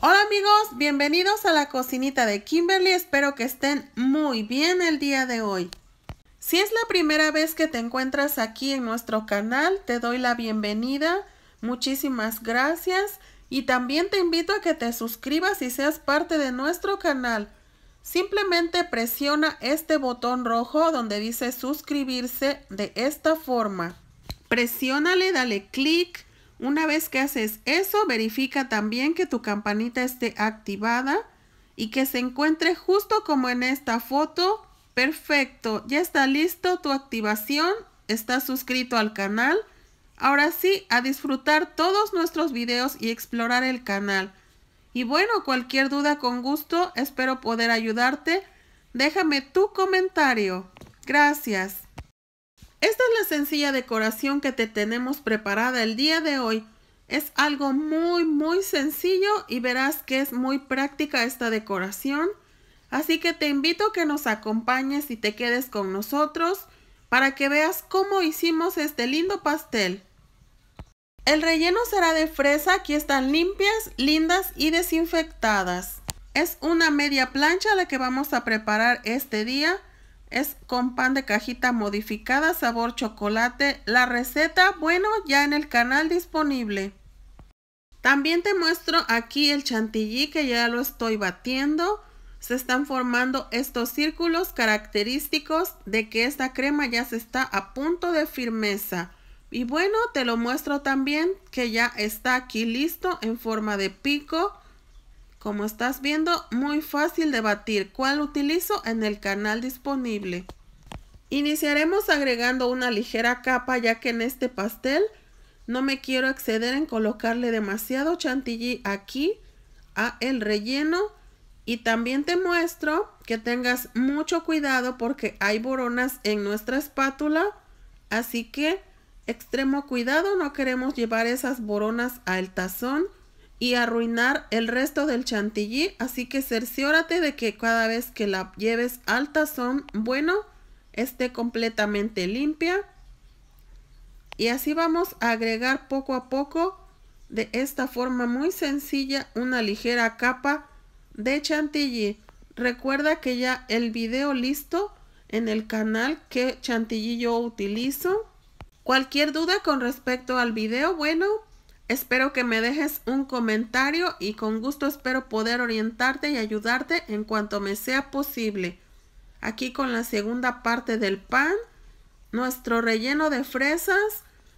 Hola amigos, bienvenidos a la cocinita de Kimberly, espero que estén muy bien el día de hoy. Si es la primera vez que te encuentras aquí en nuestro canal, te doy la bienvenida, muchísimas gracias y también te invito a que te suscribas y seas parte de nuestro canal. Simplemente presiona este botón rojo donde dice suscribirse de esta forma. Presionale, dale clic una vez que haces eso, verifica también que tu campanita esté activada y que se encuentre justo como en esta foto. Perfecto, ya está listo tu activación, estás suscrito al canal. Ahora sí, a disfrutar todos nuestros videos y explorar el canal. Y bueno, cualquier duda con gusto, espero poder ayudarte. Déjame tu comentario. Gracias. Esta es la sencilla decoración que te tenemos preparada el día de hoy. Es algo muy muy sencillo y verás que es muy práctica esta decoración. Así que te invito a que nos acompañes y te quedes con nosotros para que veas cómo hicimos este lindo pastel. El relleno será de fresa, aquí están limpias, lindas y desinfectadas. Es una media plancha la que vamos a preparar este día. Es con pan de cajita modificada, sabor chocolate. La receta, bueno, ya en el canal disponible. También te muestro aquí el chantilly que ya lo estoy batiendo. Se están formando estos círculos característicos de que esta crema ya se está a punto de firmeza. Y bueno, te lo muestro también que ya está aquí listo en forma de pico. Como estás viendo, muy fácil de batir cuál utilizo en el canal disponible. Iniciaremos agregando una ligera capa ya que en este pastel no me quiero exceder en colocarle demasiado chantilly aquí a el relleno y también te muestro que tengas mucho cuidado porque hay boronas en nuestra espátula, así que extremo cuidado, no queremos llevar esas boronas al tazón y arruinar el resto del chantilly, así que cerciórate de que cada vez que la lleves alta son, bueno, esté completamente limpia. Y así vamos a agregar poco a poco, de esta forma muy sencilla, una ligera capa de chantilly. Recuerda que ya el video listo en el canal que chantilly yo utilizo. Cualquier duda con respecto al video, bueno, Espero que me dejes un comentario y con gusto espero poder orientarte y ayudarte en cuanto me sea posible. Aquí con la segunda parte del pan, nuestro relleno de fresas,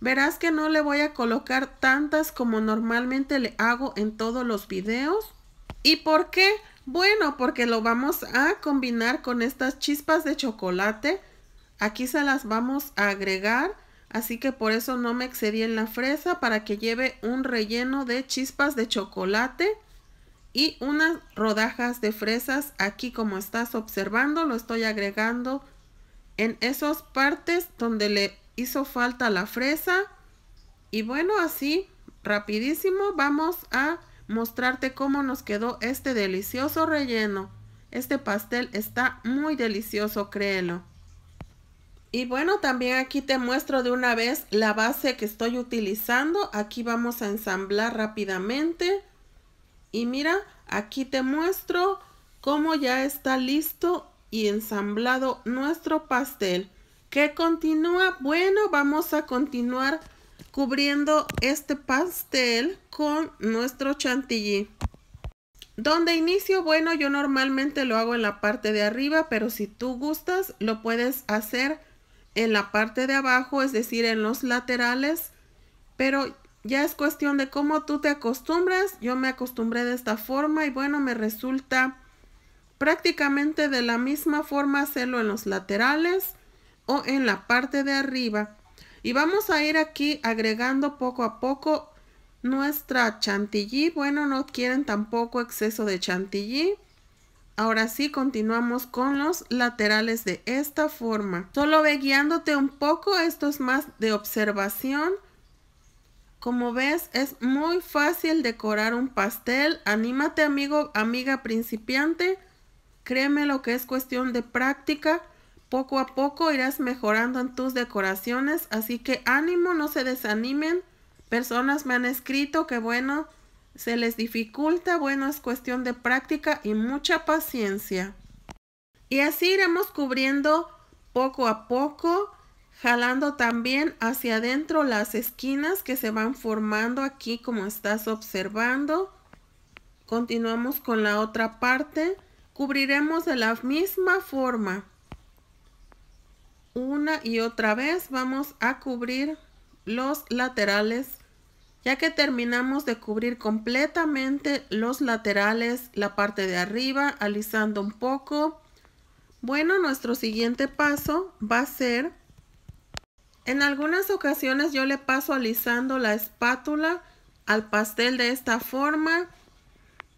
verás que no le voy a colocar tantas como normalmente le hago en todos los videos. ¿Y por qué? Bueno, porque lo vamos a combinar con estas chispas de chocolate. Aquí se las vamos a agregar Así que por eso no me excedí en la fresa para que lleve un relleno de chispas de chocolate y unas rodajas de fresas. Aquí como estás observando lo estoy agregando en esas partes donde le hizo falta la fresa. Y bueno, así rapidísimo vamos a mostrarte cómo nos quedó este delicioso relleno. Este pastel está muy delicioso, créelo. Y bueno, también aquí te muestro de una vez la base que estoy utilizando. Aquí vamos a ensamblar rápidamente. Y mira, aquí te muestro cómo ya está listo y ensamblado nuestro pastel. ¿Qué continúa? Bueno, vamos a continuar cubriendo este pastel con nuestro chantilly. Donde inicio? Bueno, yo normalmente lo hago en la parte de arriba, pero si tú gustas, lo puedes hacer en la parte de abajo, es decir, en los laterales, pero ya es cuestión de cómo tú te acostumbras. Yo me acostumbré de esta forma y bueno, me resulta prácticamente de la misma forma hacerlo en los laterales o en la parte de arriba. Y vamos a ir aquí agregando poco a poco nuestra chantilly. Bueno, no quieren tampoco exceso de chantilly. Ahora sí, continuamos con los laterales de esta forma. Solo ve guiándote un poco, esto es más de observación. Como ves, es muy fácil decorar un pastel. Anímate, amigo, amiga principiante. Créeme lo que es cuestión de práctica. Poco a poco irás mejorando en tus decoraciones, así que ánimo, no se desanimen. Personas me han escrito que bueno, se les dificulta, bueno, es cuestión de práctica y mucha paciencia. Y así iremos cubriendo poco a poco, jalando también hacia adentro las esquinas que se van formando aquí como estás observando. Continuamos con la otra parte. Cubriremos de la misma forma. Una y otra vez vamos a cubrir los laterales ya que terminamos de cubrir completamente los laterales, la parte de arriba, alisando un poco. Bueno, nuestro siguiente paso va a ser, en algunas ocasiones yo le paso alisando la espátula al pastel de esta forma,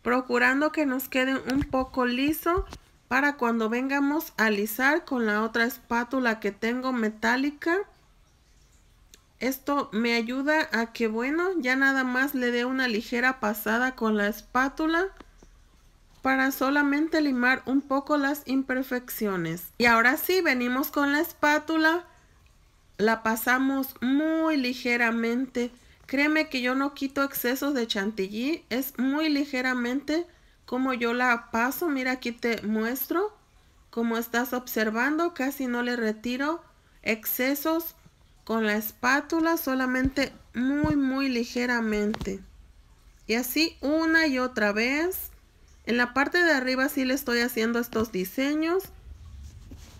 procurando que nos quede un poco liso para cuando vengamos a alisar con la otra espátula que tengo metálica. Esto me ayuda a que, bueno, ya nada más le dé una ligera pasada con la espátula para solamente limar un poco las imperfecciones. Y ahora sí, venimos con la espátula, la pasamos muy ligeramente. Créeme que yo no quito excesos de chantilly, es muy ligeramente como yo la paso. Mira, aquí te muestro, como estás observando, casi no le retiro excesos con la espátula solamente muy muy ligeramente y así una y otra vez en la parte de arriba sí le estoy haciendo estos diseños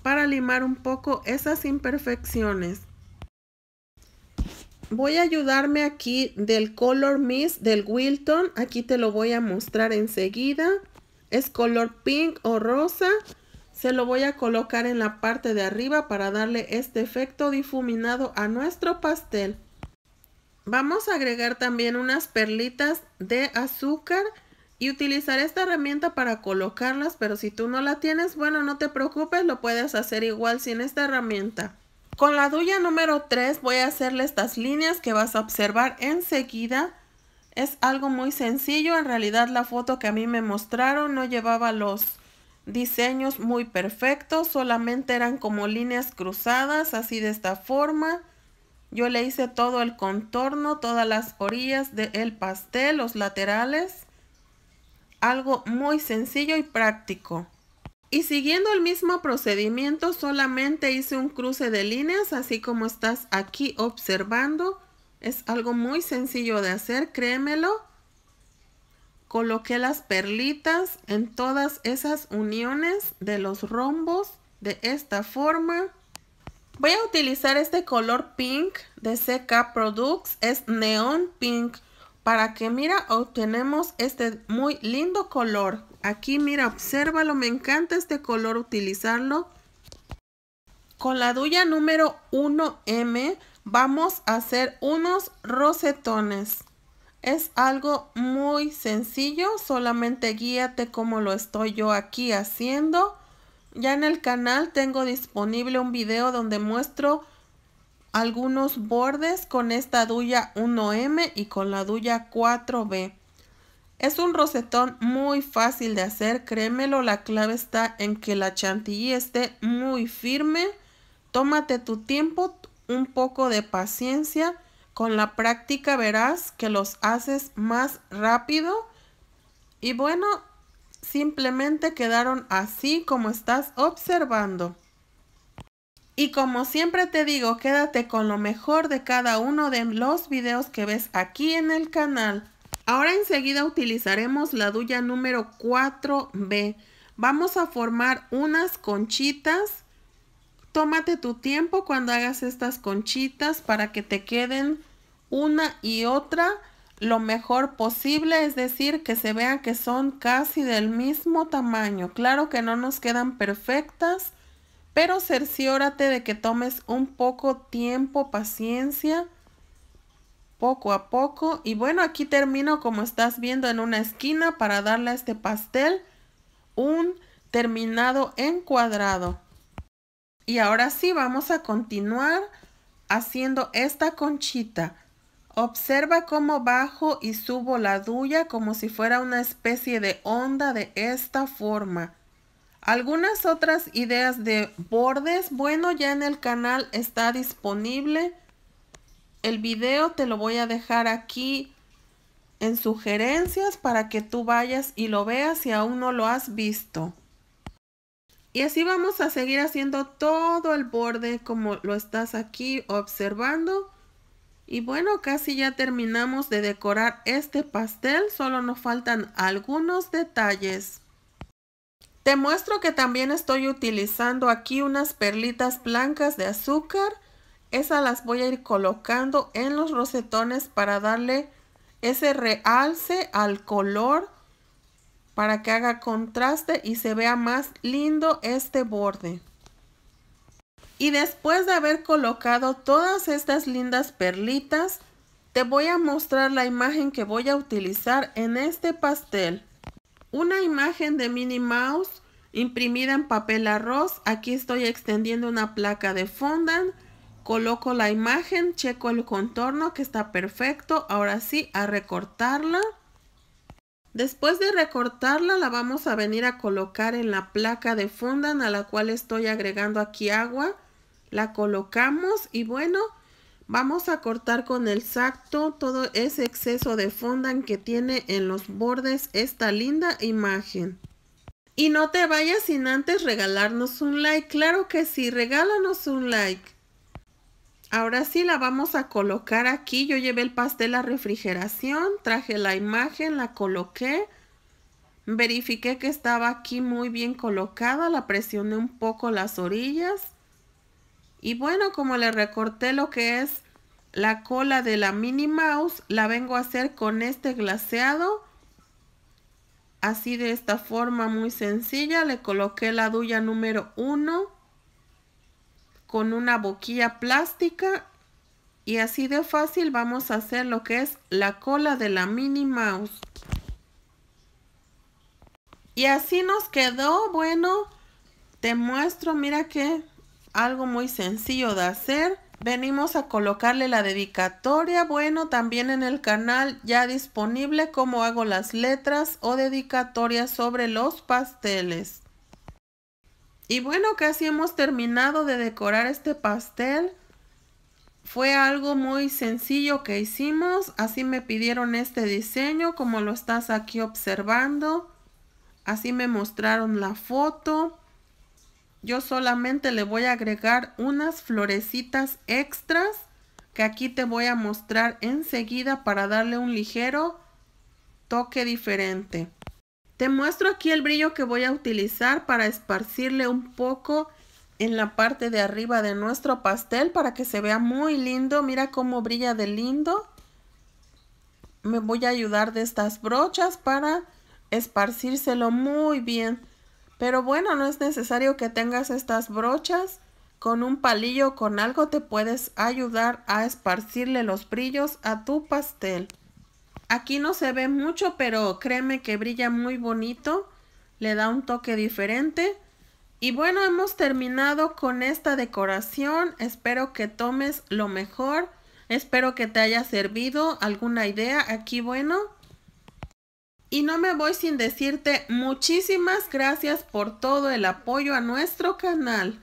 para limar un poco esas imperfecciones voy a ayudarme aquí del color miss del Wilton aquí te lo voy a mostrar enseguida es color pink o rosa se lo voy a colocar en la parte de arriba para darle este efecto difuminado a nuestro pastel. Vamos a agregar también unas perlitas de azúcar y utilizar esta herramienta para colocarlas, pero si tú no la tienes, bueno, no te preocupes, lo puedes hacer igual sin esta herramienta. Con la duya número 3 voy a hacerle estas líneas que vas a observar enseguida. Es algo muy sencillo, en realidad la foto que a mí me mostraron no llevaba los diseños muy perfectos, solamente eran como líneas cruzadas, así de esta forma. Yo le hice todo el contorno, todas las orillas del pastel, los laterales. Algo muy sencillo y práctico. Y siguiendo el mismo procedimiento, solamente hice un cruce de líneas, así como estás aquí observando. Es algo muy sencillo de hacer, créemelo. Coloqué las perlitas en todas esas uniones de los rombos de esta forma. Voy a utilizar este color pink de CK Products, es neon pink, para que mira obtenemos este muy lindo color. Aquí mira, obsérvalo, me encanta este color utilizarlo. Con la duya número 1M vamos a hacer unos rosetones. Es algo muy sencillo, solamente guíate como lo estoy yo aquí haciendo. Ya en el canal tengo disponible un video donde muestro algunos bordes con esta duya 1M y con la duya 4B. Es un rosetón muy fácil de hacer, créemelo, la clave está en que la chantilly esté muy firme. Tómate tu tiempo, un poco de paciencia con la práctica verás que los haces más rápido. Y bueno, simplemente quedaron así como estás observando. Y como siempre te digo, quédate con lo mejor de cada uno de los videos que ves aquí en el canal. Ahora enseguida utilizaremos la duya número 4B. Vamos a formar unas conchitas Tómate tu tiempo cuando hagas estas conchitas para que te queden una y otra lo mejor posible, es decir, que se vean que son casi del mismo tamaño. Claro que no nos quedan perfectas, pero cerciórate de que tomes un poco tiempo, paciencia, poco a poco. Y bueno, aquí termino como estás viendo en una esquina para darle a este pastel un terminado encuadrado. Y ahora sí, vamos a continuar haciendo esta conchita. Observa cómo bajo y subo la duya como si fuera una especie de onda de esta forma. Algunas otras ideas de bordes, bueno, ya en el canal está disponible. El video te lo voy a dejar aquí en sugerencias para que tú vayas y lo veas si aún no lo has visto. Y así vamos a seguir haciendo todo el borde como lo estás aquí observando. Y bueno, casi ya terminamos de decorar este pastel, solo nos faltan algunos detalles. Te muestro que también estoy utilizando aquí unas perlitas blancas de azúcar. Esas las voy a ir colocando en los rosetones para darle ese realce al color para que haga contraste y se vea más lindo este borde. Y después de haber colocado todas estas lindas perlitas, te voy a mostrar la imagen que voy a utilizar en este pastel. Una imagen de Minnie Mouse imprimida en papel arroz. Aquí estoy extendiendo una placa de fondant. Coloco la imagen, checo el contorno que está perfecto. Ahora sí, a recortarla. Después de recortarla la vamos a venir a colocar en la placa de fondant a la cual estoy agregando aquí agua. La colocamos y bueno, vamos a cortar con el sacto todo ese exceso de fondant que tiene en los bordes esta linda imagen. Y no te vayas sin antes regalarnos un like, claro que sí, regálanos un like. Ahora sí la vamos a colocar aquí. Yo llevé el pastel a refrigeración, traje la imagen, la coloqué. Verifiqué que estaba aquí muy bien colocada, la presioné un poco las orillas. Y bueno, como le recorté lo que es la cola de la Minnie Mouse, la vengo a hacer con este glaseado. Así de esta forma muy sencilla, le coloqué la duya número 1 con una boquilla plástica y así de fácil vamos a hacer lo que es la cola de la mini Mouse. Y así nos quedó, bueno, te muestro, mira que algo muy sencillo de hacer. Venimos a colocarle la dedicatoria, bueno, también en el canal ya disponible como hago las letras o dedicatorias sobre los pasteles. Y bueno, casi hemos terminado de decorar este pastel. Fue algo muy sencillo que hicimos, así me pidieron este diseño como lo estás aquí observando. Así me mostraron la foto. Yo solamente le voy a agregar unas florecitas extras que aquí te voy a mostrar enseguida para darle un ligero toque diferente. Te muestro aquí el brillo que voy a utilizar para esparcirle un poco en la parte de arriba de nuestro pastel para que se vea muy lindo. Mira cómo brilla de lindo. Me voy a ayudar de estas brochas para esparcírselo muy bien. Pero bueno, no es necesario que tengas estas brochas. Con un palillo o con algo te puedes ayudar a esparcirle los brillos a tu pastel. Aquí no se ve mucho, pero créeme que brilla muy bonito. Le da un toque diferente. Y bueno, hemos terminado con esta decoración. Espero que tomes lo mejor. Espero que te haya servido alguna idea aquí, bueno. Y no me voy sin decirte muchísimas gracias por todo el apoyo a nuestro canal.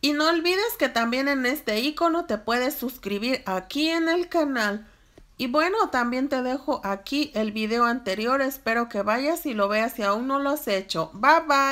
Y no olvides que también en este icono te puedes suscribir aquí en el canal. Y bueno, también te dejo aquí el video anterior, espero que vayas y lo veas si aún no lo has hecho. Bye bye.